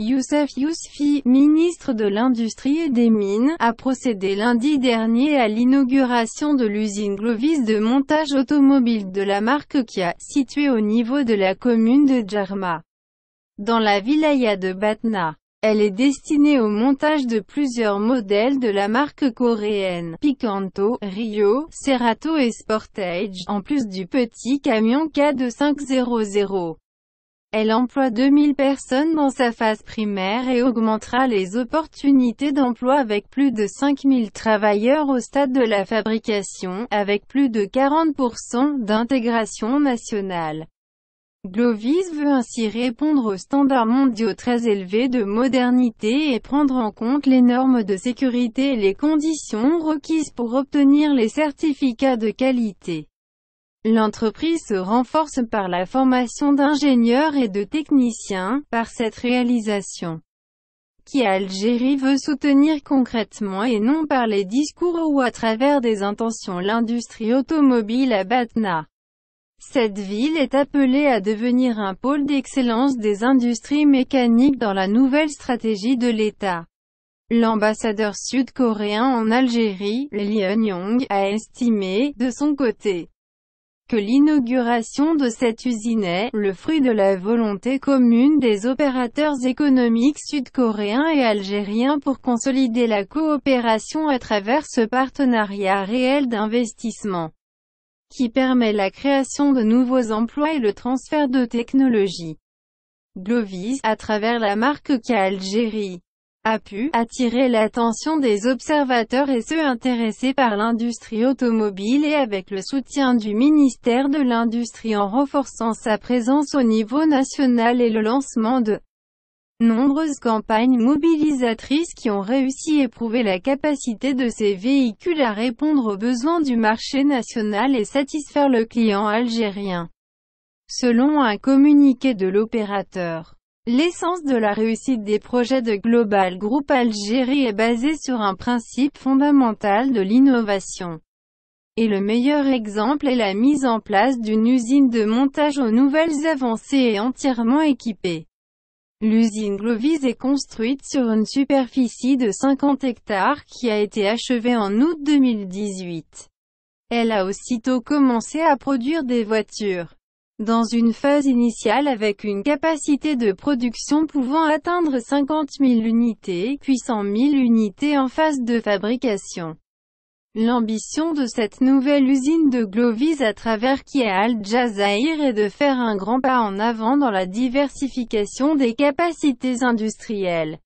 Youssef Yousfi, ministre de l'Industrie et des Mines, a procédé lundi dernier à l'inauguration de l'usine Glovis de montage automobile de la marque Kia, située au niveau de la commune de Jarma, dans la wilaya de Batna. Elle est destinée au montage de plusieurs modèles de la marque coréenne Picanto, Rio, Cerato et Sportage, en plus du petit camion K2500. Elle emploie 2000 personnes dans sa phase primaire et augmentera les opportunités d'emploi avec plus de 5000 travailleurs au stade de la fabrication, avec plus de 40% d'intégration nationale. Glovis veut ainsi répondre aux standards mondiaux très élevés de modernité et prendre en compte les normes de sécurité et les conditions requises pour obtenir les certificats de qualité. L'entreprise se renforce par la formation d'ingénieurs et de techniciens, par cette réalisation qui Algérie veut soutenir concrètement et non par les discours ou à travers des intentions l'industrie automobile à Batna. Cette ville est appelée à devenir un pôle d'excellence des industries mécaniques dans la nouvelle stratégie de l'État. L'ambassadeur sud-coréen en Algérie, Lee yong a estimé, de son côté, que l'inauguration de cette usine est le fruit de la volonté commune des opérateurs économiques sud-coréens et algériens pour consolider la coopération à travers ce partenariat réel d'investissement qui permet la création de nouveaux emplois et le transfert de technologies. Glovis, à travers la marque K-Algérie a pu attirer l'attention des observateurs et ceux intéressés par l'industrie automobile et avec le soutien du ministère de l'Industrie en renforçant sa présence au niveau national et le lancement de nombreuses campagnes mobilisatrices qui ont réussi à prouver la capacité de ces véhicules à répondre aux besoins du marché national et satisfaire le client algérien, selon un communiqué de l'opérateur. L'essence de la réussite des projets de Global Group Algérie est basée sur un principe fondamental de l'innovation. Et le meilleur exemple est la mise en place d'une usine de montage aux nouvelles avancées et entièrement équipée. L'usine Glovis est construite sur une superficie de 50 hectares qui a été achevée en août 2018. Elle a aussitôt commencé à produire des voitures dans une phase initiale avec une capacité de production pouvant atteindre 50 000 unités, puis 100 000 unités en phase de fabrication. L'ambition de cette nouvelle usine de Glovis à travers Kia Al est de faire un grand pas en avant dans la diversification des capacités industrielles.